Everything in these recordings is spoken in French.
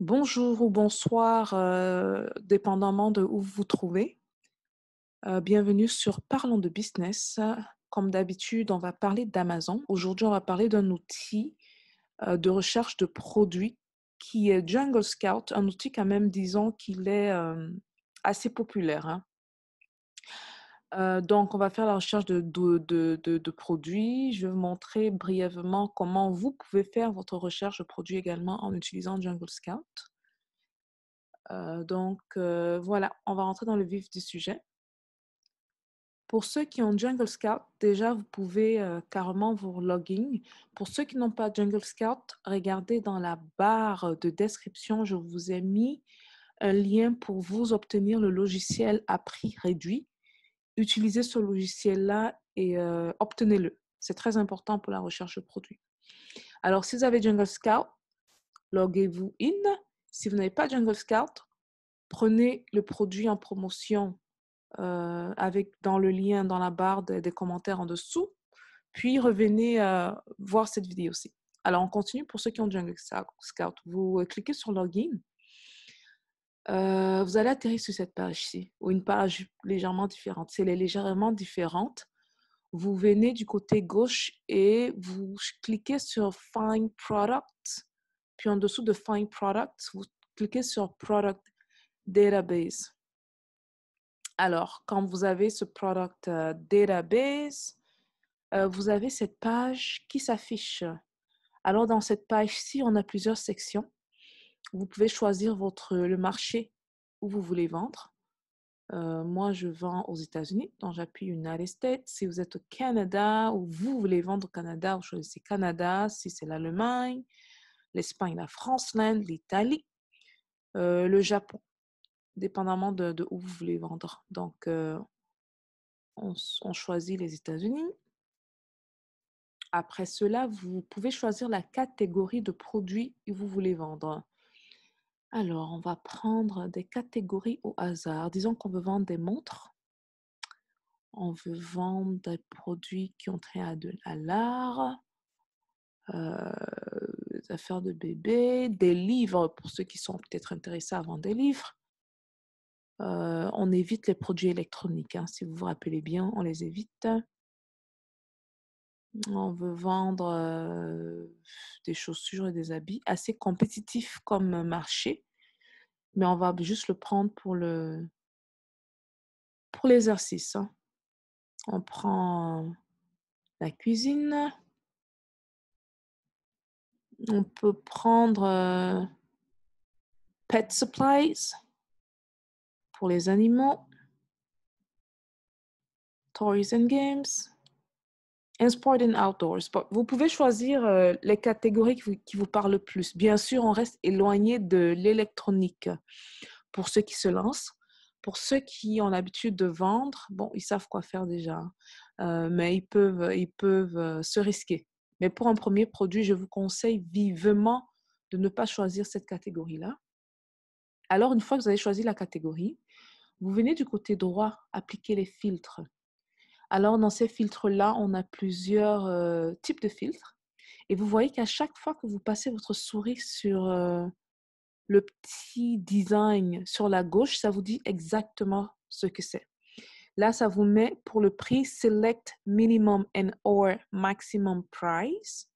Bonjour ou bonsoir, euh, dépendamment de où vous vous trouvez. Euh, bienvenue sur Parlons de business. Comme d'habitude, on va parler d'Amazon. Aujourd'hui, on va parler d'un outil euh, de recherche de produits qui est Jungle Scout, un outil quand même, disons qu'il est assez populaire. Hein. Euh, donc, on va faire la recherche de, produits. Je vais vous montrer brièvement comment vous pouvez faire votre recherche de produits également en utilisant Jungle Scout. Euh, donc, euh, voilà, on va rentrer dans le vif du sujet. Pour ceux qui ont Jungle Scout, déjà, vous pouvez carrément vous login. Pour ceux qui n'ont pas Jungle Scout, regardez dans la barre de description, je vous ai mis un lien pour vous obtenir le logiciel à prix réduit utilisez ce logiciel-là et euh, obtenez-le. C'est très important pour la recherche de produits. Alors, si vous avez Jungle Scout, loguez-vous in. Si vous n'avez pas Jungle Scout, prenez le produit en promotion euh, avec, dans le lien dans la barre des commentaires en dessous. Puis revenez euh, voir cette vidéo aussi. Alors, on continue pour ceux qui ont Jungle Scout. Vous cliquez sur Login euh, vous allez atterrir sur cette page-ci, ou une page légèrement différente. Si elle est légèrement différente, vous venez du côté gauche et vous cliquez sur Find Product, puis en dessous de Find Product, vous cliquez sur Product Database. Alors, quand vous avez ce Product euh, Database, euh, vous avez cette page qui s'affiche. Alors, dans cette page-ci, on a plusieurs sections vous pouvez choisir votre, le marché où vous voulez vendre. Euh, moi, je vends aux États-Unis, donc j'appuie une States. Si vous êtes au Canada ou vous voulez vendre au Canada, vous choisissez Canada. Si c'est l'Allemagne, l'Espagne, la France, l'Inde, l'Italie, euh, le Japon, dépendamment de, où vous voulez vendre. Donc, euh, on, on choisit les États-Unis. Après cela, vous pouvez choisir la catégorie de produits que vous voulez vendre. Alors, on va prendre des catégories au hasard. Disons qu'on veut vendre des montres. On veut vendre des produits qui ont trait à, l'art, euh, des affaires de bébé, des livres pour ceux qui sont peut-être intéressés à vendre des livres. Euh, on évite les produits électroniques, hein, si vous vous rappelez bien, on les évite. On veut vendre des chaussures et des habits assez compétitifs comme marché, mais on va juste le prendre pour le pour l'exercice. Hein. On prend la cuisine. On peut prendre pet supplies pour les animaux. Toys and games in sport and outdoors. Vous pouvez choisir euh, les catégories qui vous, parlent le plus. Bien sûr, on reste éloigné de l'électronique pour ceux qui se lancent. Pour ceux qui ont l'habitude de vendre, bon, ils savent quoi faire déjà, hein. euh, mais ils peuvent, ils peuvent euh, se risquer. Mais pour un premier produit, je vous conseille vivement de ne pas choisir cette catégorie-là. Alors, une fois que vous avez choisi la catégorie, vous venez du côté droit appliquer les filtres. Alors, dans ces filtres-là, on a plusieurs euh, types de filtres. Et vous voyez qu'à chaque fois que vous passez votre souris sur euh, le petit design sur la gauche, ça vous dit exactement ce que c'est. Là, ça vous met pour le prix Select Minimum and or Maximum Price.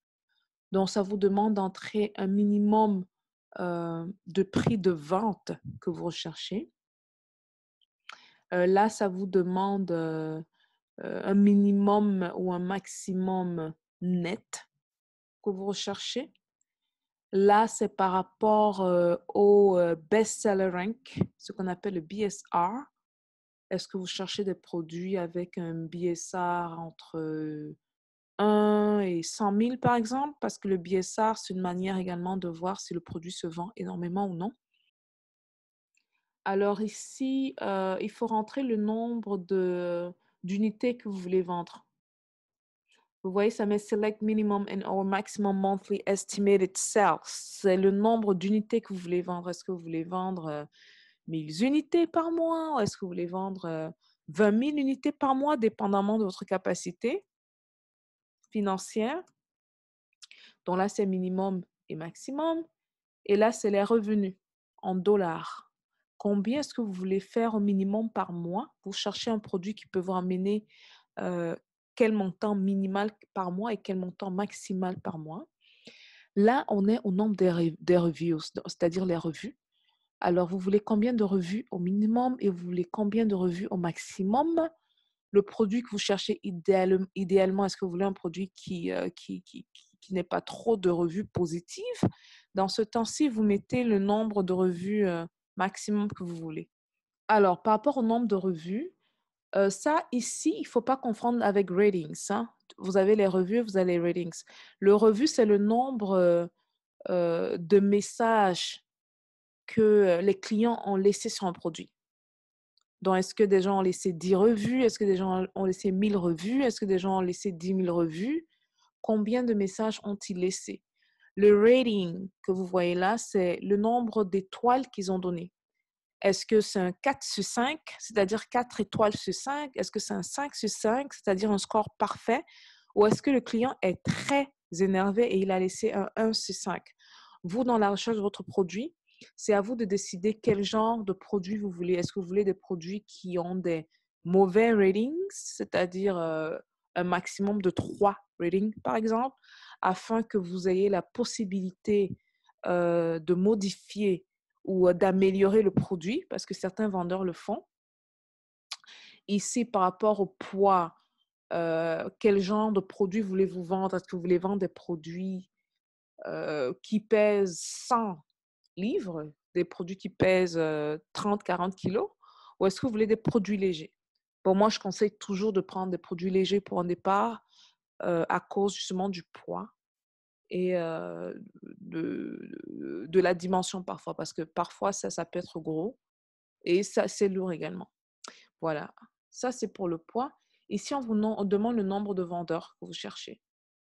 Donc, ça vous demande d'entrer un minimum euh, de prix de vente que vous recherchez. là, ça vous demande euh, un minimum ou un maximum net que vous recherchez. Là, c'est par rapport euh, au euh, best-seller rank, ce qu'on appelle le BSR. Est-ce que vous cherchez des produits avec un BSR entre 1 et 100 000, par exemple? Parce que le BSR, c'est une manière également de voir si le produit se vend énormément ou non. Alors ici, il faut rentrer le nombre de d'unités que vous voulez vendre. Vous voyez, ça met Select Minimum and or Maximum Monthly Estimated Sales. C'est le nombre d'unités que vous voulez vendre. Est-ce que vous voulez vendre 1000 euh, unités par mois est-ce que vous voulez vendre 20 euh, 000 unités par mois, dépendamment de votre capacité financière? Donc là, c'est minimum et maximum. Et là, c'est les revenus en dollars combien est-ce que vous voulez faire au minimum par mois Vous cherchez un produit qui peut vous ramener quel montant minimal par mois et quel montant maximal par mois. Là, on est au nombre des, revues, reviews, c'est-à-dire les revues. Alors, vous voulez combien de revues au minimum et vous voulez combien de revues au maximum Le produit que vous cherchez idéalement, est-ce que vous voulez un produit euh, qui, qui, n'est pas trop de revues positives Dans ce temps-ci, vous mettez le nombre de revues. Euh, maximum que vous voulez. Alors, par rapport au nombre de revues, euh, ça, ici, il ne faut pas confondre avec ratings. Hein. Vous avez les revues, vous avez les ratings. Le revue, c'est le nombre euh, euh, de messages que les clients ont laissé sur un produit. Donc, est-ce que des gens ont laissé 10 revues Est-ce que des gens ont laissé 1000 revues Est-ce que des gens ont laissé 10 000 revues Combien de messages ont-ils laissé le rating que vous voyez là, c'est le nombre d'étoiles qu'ils ont donné. Est-ce que c'est un 4 sur 5, c'est-à-dire 4 étoiles sur 5 Est-ce que c'est un 5 sur 5, c'est-à-dire un score parfait Ou est-ce que le client est très énervé et il a laissé un 1 sur 5 Vous, dans la recherche de votre produit, c'est à vous de décider quel genre de produit vous voulez. Est-ce que vous voulez des produits qui ont des mauvais ratings, c'est-à-dire euh, un maximum de trois readings, par exemple, afin que vous ayez la possibilité euh, de modifier ou euh, d'améliorer le produit, parce que certains vendeurs le font. Ici, par rapport au poids, euh, quel genre de produit voulez-vous vendre Est-ce que vous voulez vendre des produits qui pèsent 100 livres, des produits qui pèsent 30, 40 kilos, ou est-ce que vous voulez des produits légers moi, je conseille toujours de prendre des produits légers pour un départ euh, à cause justement du poids et euh, de, la dimension parfois, parce que parfois, ça, ça peut être gros et ça, c'est lourd également. Voilà, ça, c'est pour le poids. Ici, on vous demande le nombre de vendeurs que vous cherchez.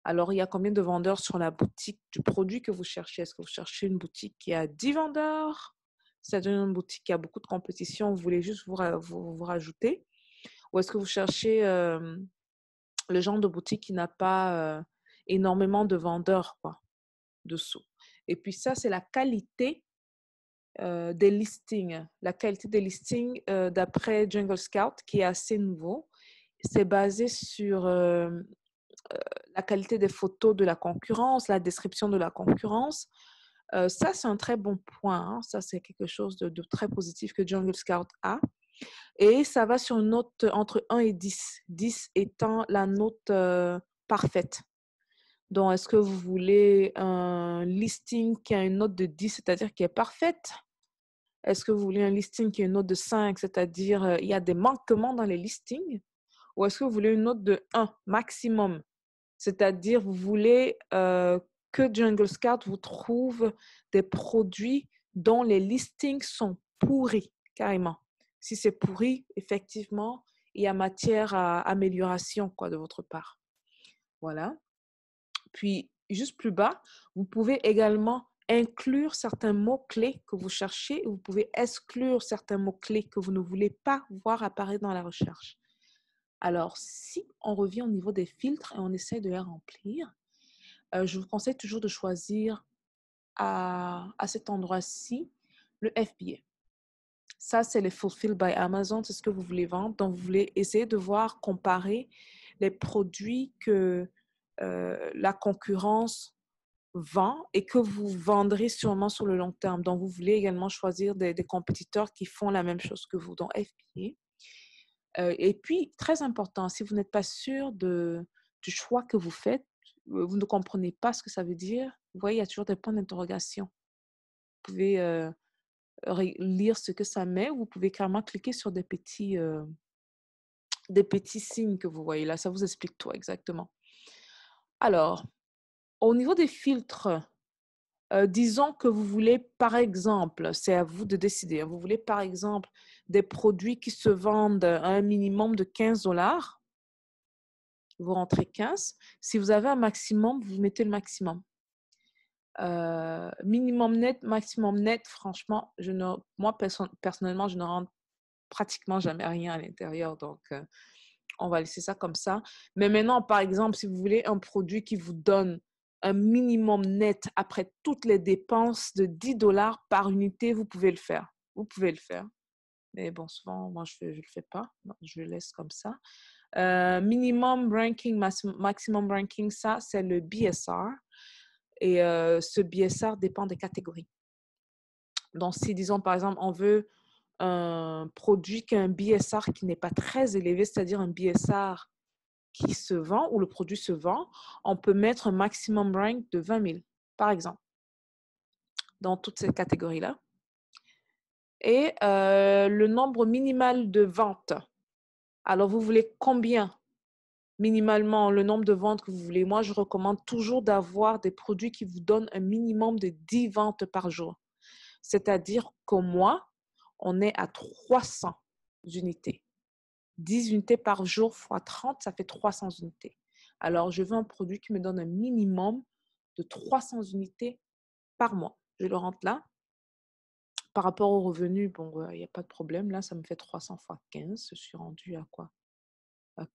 Alors, il y a combien de vendeurs sur la boutique du produit que vous cherchez Est-ce que vous cherchez une boutique qui a 10 vendeurs cest à une boutique qui a beaucoup de compétition, vous voulez juste vous rajouter ou est-ce que vous cherchez le genre de boutique qui n'a pas énormément de vendeurs quoi, dessous Et puis ça, c'est la qualité des listings. La qualité des listings, d'après Jungle Scout, qui est assez nouveau, c'est basé sur la qualité des photos de la concurrence, la description de la concurrence. ça, c'est un très bon point. Hein. Ça, c'est quelque chose de, très positif que Jungle Scout a. Et ça va sur une note entre 1 et 10, 10 étant la note euh, parfaite. Donc, est-ce que vous voulez un listing qui a une note de 10, c'est-à-dire qui est parfaite Est-ce que vous voulez un listing qui a une note de 5, c'est-à-dire euh, il y a des manquements dans les listings Ou est-ce que vous voulez une note de 1 maximum C'est-à-dire vous voulez euh, que Jungle Scout vous trouve des produits dont les listings sont pourris, carrément. Si c'est pourri, effectivement, il y a matière à amélioration quoi, de votre part. Voilà. Puis, juste plus bas, vous pouvez également inclure certains mots-clés que vous cherchez et vous pouvez exclure certains mots-clés que vous ne voulez pas voir apparaître dans la recherche. Alors, si on revient au niveau des filtres et on essaie de les remplir, euh, je vous conseille toujours de choisir à, à cet endroit-ci le FBA. Ça, c'est les Fulfilled by Amazon, c'est ce que vous voulez vendre. Donc, vous voulez essayer de voir, comparer les produits que euh, la concurrence vend et que vous vendrez sûrement sur le long terme. Donc, vous voulez également choisir des, compétiteurs qui font la même chose que vous, donc FBA. Euh, et puis, très important, si vous n'êtes pas sûr de, du choix que vous faites, euh, vous ne comprenez pas ce que ça veut dire, vous voyez, il y a toujours des points d'interrogation. Vous pouvez lire ce que ça met, vous pouvez clairement cliquer sur des petits, euh, des petits signes que vous voyez là. Ça vous explique tout exactement. Alors, au niveau des filtres, euh, disons que vous voulez, par exemple, c'est à vous de décider, hein, vous voulez, par exemple, des produits qui se vendent à un minimum de 15 dollars. Vous rentrez 15. Si vous avez un maximum, vous mettez le maximum. Euh, minimum net, maximum net, franchement, je ne, moi personnellement, je ne rentre pratiquement jamais rien à l'intérieur. Donc, euh, on va laisser ça comme ça. Mais maintenant, par exemple, si vous voulez un produit qui vous donne un minimum net après toutes les dépenses de 10 dollars par unité, vous pouvez le faire. Vous pouvez le faire. Mais bon, souvent, moi, je ne le fais pas. je le laisse comme ça. Euh, minimum ranking, maximum ranking, ça, c'est le BSR. Et ce BSR dépend des catégories. Donc, si, disons, par exemple, on veut un produit qui a un BSR qui n'est pas très élevé, c'est-à-dire un BSR qui se vend ou le produit se vend, on peut mettre un maximum rank de 20 000, par exemple, dans toutes ces catégories-là. Et le nombre minimal de ventes. Alors, vous voulez combien minimalement le nombre de ventes que vous voulez. Moi, je recommande toujours d'avoir des produits qui vous donnent un minimum de 10 ventes par jour. C'est-à-dire qu'au mois, on est à 300 unités. 10 unités par jour fois 30, ça fait 300 unités. Alors, je veux un produit qui me donne un minimum de 300 unités par mois. Je le rentre là. Par rapport au revenu, bon, il n'y a pas de problème. Là, ça me fait 300 fois 15. Je suis rendu à quoi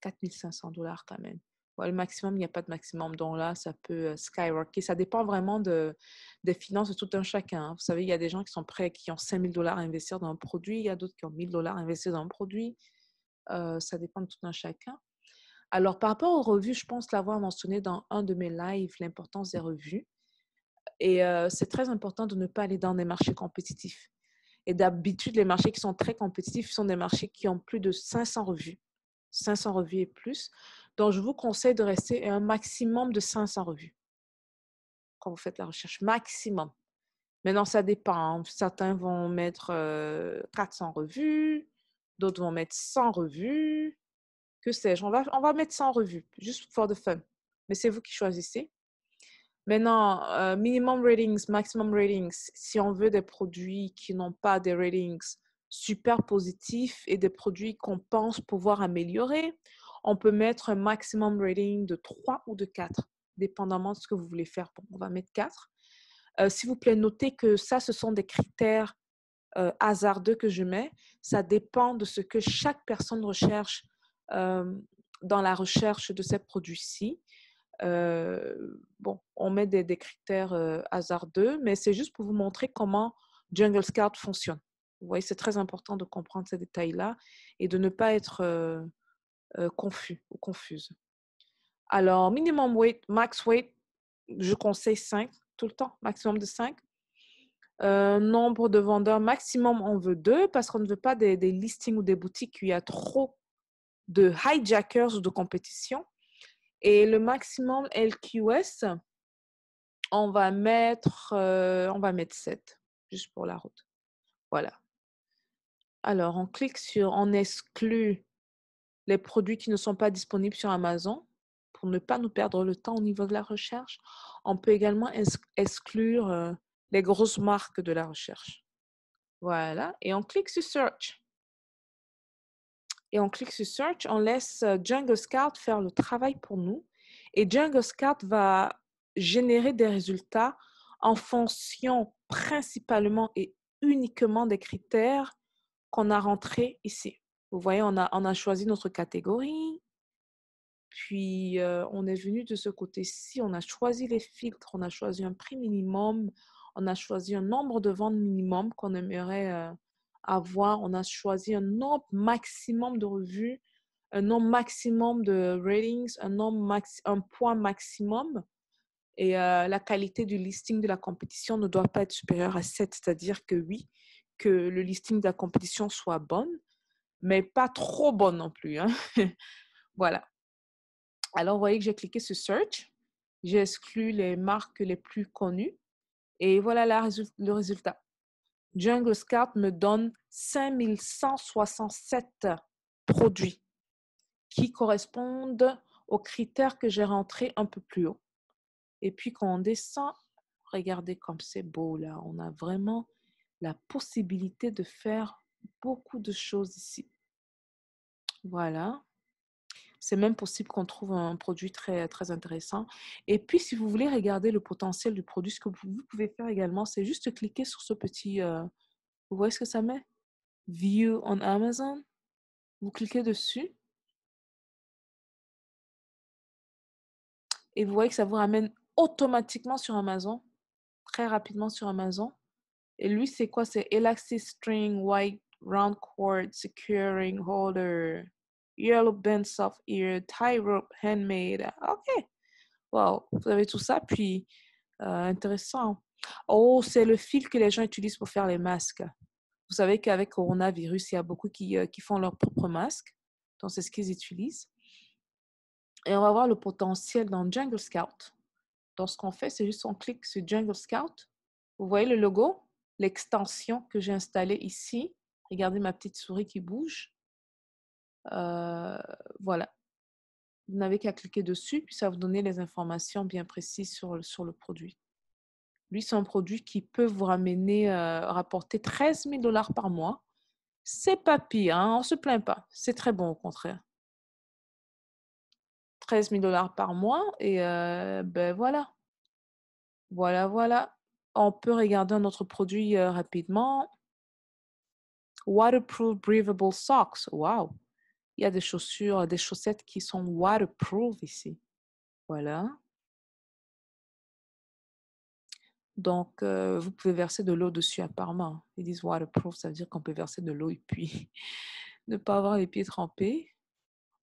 4500 euh, dollars quand même. voilà le maximum, il n'y a pas de maximum. Donc là, ça peut euh, skyrocket. Ça dépend vraiment des finances de tout un chacun. Hein. Vous savez, il y a des gens qui sont prêts, qui ont 5000 dollars à investir dans un produit. Il y a d'autres qui ont 1000 dollars à investir dans un produit. Euh, ça dépend de tout un chacun. Alors, par rapport aux revues, je pense l'avoir mentionné dans un de mes lives, l'importance des revues. Et c'est très important de ne pas aller dans des marchés compétitifs. Et d'habitude, les marchés qui sont très compétitifs sont des marchés qui ont plus de 500 revues. 500 revues et plus. Donc, je vous conseille de rester à un maximum de 500 revues quand vous faites la recherche, maximum. Maintenant, ça dépend. Hein. Certains vont mettre 400 euh, revues, d'autres vont mettre 100 revues. Que sais-je on va, on va mettre 100 revues, juste pour de fun. Mais c'est vous qui choisissez. Maintenant, euh, minimum ratings, maximum ratings, si on veut des produits qui n'ont pas des ratings, super positifs et des produits qu'on pense pouvoir améliorer, on peut mettre un maximum rating de 3 ou de 4, dépendamment de ce que vous voulez faire. on va mettre 4. Euh, s'il vous plaît, notez que ça, ce sont des critères euh, hasardeux que je mets. Ça dépend de ce que chaque personne recherche euh, dans la recherche de ces produits-ci. bon, on met des, des critères hasardeux, mais c'est juste pour vous montrer comment Jungle Scout fonctionne. Vous voyez, c'est très important de comprendre ces détails-là et de ne pas être euh, euh, confus ou confuse. Alors, minimum weight, max weight, je conseille 5 tout le temps, maximum de 5. Euh, nombre de vendeurs, maximum on veut 2 parce qu'on ne veut pas des, listings ou des boutiques où il y a trop de hijackers ou de compétition. Et le maximum LQS, on va mettre, on va mettre 7, juste pour la route. Voilà. Alors, on clique sur On exclut les produits qui ne sont pas disponibles sur Amazon pour ne pas nous perdre le temps au niveau de la recherche. On peut également exclure euh, les grosses marques de la recherche. Voilà, et on clique sur Search. Et on clique sur Search, on laisse euh, Jungle Scout faire le travail pour nous. Et Jungle Scout va générer des résultats en fonction principalement et uniquement des critères qu'on a rentré ici. Vous voyez, on a, on a choisi notre catégorie, puis euh, on est venu de ce côté-ci, on a choisi les filtres, on a choisi un prix minimum, on a choisi un nombre de ventes minimum qu'on aimerait euh, avoir, on a choisi un nombre maximum de revues, un nombre maximum de ratings, un, nombre un point maximum. Et euh, la qualité du listing de la compétition ne doit pas être supérieure à 7, c'est-à-dire que oui, que le listing de la compétition soit bonne, mais pas trop bonne non plus. Hein. voilà. Alors, vous voyez que j'ai cliqué sur Search. J'ai exclu les marques les plus connues. Et voilà le résultat. Jungle Scout me donne 5167 produits qui correspondent aux critères que j'ai rentrés un peu plus haut. Et puis quand on descend, regardez comme c'est beau là. On a vraiment la possibilité de faire beaucoup de choses ici. Voilà. C'est même possible qu'on trouve un produit très, très intéressant. Et puis, si vous voulez regarder le potentiel du produit, ce que vous pouvez faire également, c'est juste cliquer sur ce petit... Euh, vous voyez ce que ça met View on Amazon. Vous cliquez dessus. Et vous voyez que ça vous ramène automatiquement sur Amazon, très rapidement sur Amazon. Et lui, c'est quoi? C'est Elastic String White Round Cord Securing Holder Yellow bend Soft Ear Tie Rope Handmade. OK. Wow, vous avez tout ça. Puis, euh, intéressant. Oh, c'est le fil que les gens utilisent pour faire les masques. Vous savez qu'avec coronavirus, il y a beaucoup qui, euh, qui font leurs propres masques. Donc, c'est ce qu'ils utilisent. Et on va voir le potentiel dans Jungle Scout. Donc, ce qu'on fait, c'est juste on clique sur Jungle Scout. Vous voyez le logo l'extension que j'ai installée ici. Regardez ma petite souris qui bouge. Euh, voilà. Vous n'avez qu'à cliquer dessus, puis ça va vous donner les informations bien précises sur, sur le produit. Lui, c'est un produit qui peut vous ramener, euh, rapporter 13 000 dollars par mois. C'est pas pire, hein, on ne se plaint pas. C'est très bon au contraire. 13 000 dollars par mois et euh, ben voilà. Voilà, voilà on peut regarder un autre produit euh, rapidement. Waterproof breathable socks. Wow! Il y a des chaussures, euh, des chaussettes qui sont waterproof ici. Voilà. Donc, euh, vous pouvez verser de l'eau dessus apparemment. Ils disent waterproof, ça veut dire qu'on peut verser de l'eau et puis ne pas avoir les pieds trempés.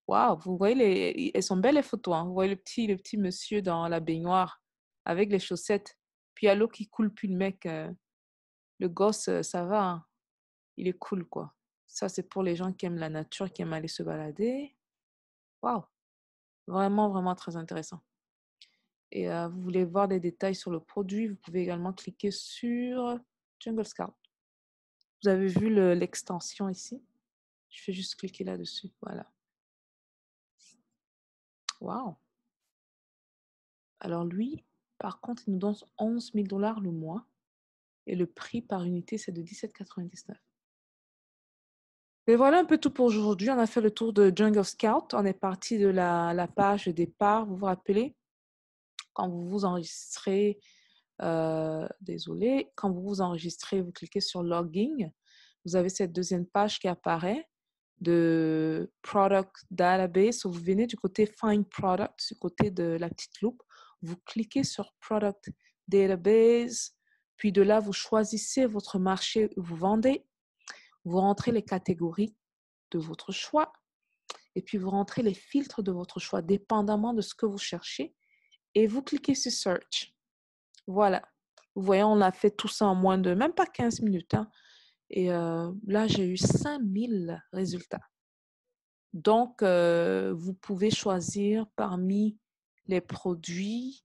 Waouh, vous voyez, les, elles sont belles les photos. Hein. Vous voyez le petit, le petit monsieur dans la baignoire avec les chaussettes puis il l'eau qui coule, plus, le mec, euh, le gosse, euh, ça va. Hein. Il est cool, quoi. Ça, c'est pour les gens qui aiment la nature, qui aiment aller se balader. Waouh! Vraiment, vraiment très intéressant. Et euh, vous voulez voir des détails sur le produit, vous pouvez également cliquer sur Jungle Scout. Vous avez vu l'extension ici? Je fais juste cliquer là-dessus. Voilà. Waouh! Alors lui, par contre, ils nous donnent 11 000 dollars le mois et le prix par unité, c'est de 17,99. Et voilà un peu tout pour aujourd'hui. On a fait le tour de Jungle Scout. On est parti de la, page page départ. Vous vous rappelez quand vous vous enregistrez, euh, désolé, quand vous vous enregistrez, vous cliquez sur Logging. Vous avez cette deuxième page qui apparaît de Product Database. Vous venez du côté Find Product, du côté de la petite loupe vous cliquez sur Product Database, puis de là, vous choisissez votre marché où vous vendez, vous rentrez les catégories de votre choix, et puis vous rentrez les filtres de votre choix, dépendamment de ce que vous cherchez, et vous cliquez sur Search. Voilà. Vous voyez, on a fait tout ça en moins de, même pas 15 minutes. Hein. Et euh, là, j'ai eu 5000 résultats. Donc, euh, vous pouvez choisir parmi les produits,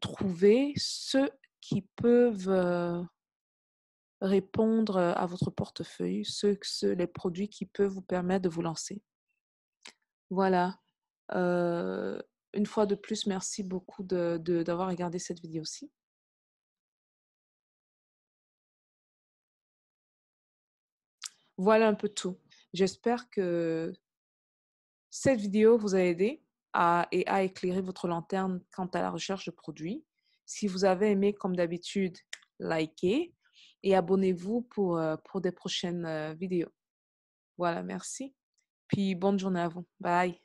trouvés, ceux qui peuvent répondre à votre portefeuille, ceux, les produits qui peuvent vous permettre de vous lancer. Voilà. une fois de plus, merci beaucoup d'avoir de, regardé cette vidéo-ci. Voilà un peu tout. J'espère que cette vidéo vous a aidé et à éclairer votre lanterne quant à la recherche de produits. Si vous avez aimé, comme d'habitude, likez et abonnez-vous pour, euh, pour des prochaines euh, vidéos. Voilà, merci. Puis bonne journée à vous. Bye.